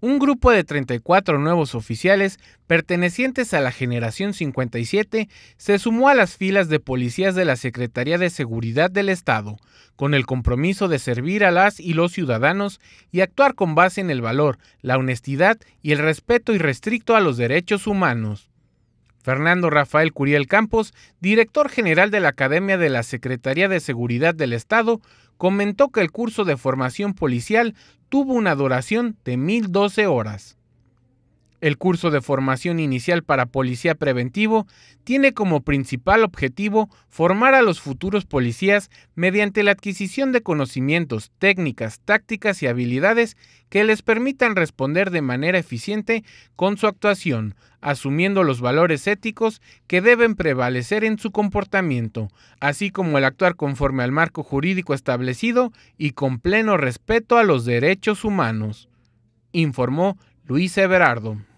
un grupo de 34 nuevos oficiales pertenecientes a la generación 57 se sumó a las filas de policías de la Secretaría de Seguridad del Estado, con el compromiso de servir a las y los ciudadanos y actuar con base en el valor, la honestidad y el respeto irrestricto a los derechos humanos. Fernando Rafael Curiel Campos, director general de la Academia de la Secretaría de Seguridad del Estado, comentó que el curso de formación policial tuvo una duración de 1.012 horas. El curso de formación inicial para policía preventivo tiene como principal objetivo formar a los futuros policías mediante la adquisición de conocimientos, técnicas, tácticas y habilidades que les permitan responder de manera eficiente con su actuación, asumiendo los valores éticos que deben prevalecer en su comportamiento, así como el actuar conforme al marco jurídico establecido y con pleno respeto a los derechos humanos, informó Luis Everardo.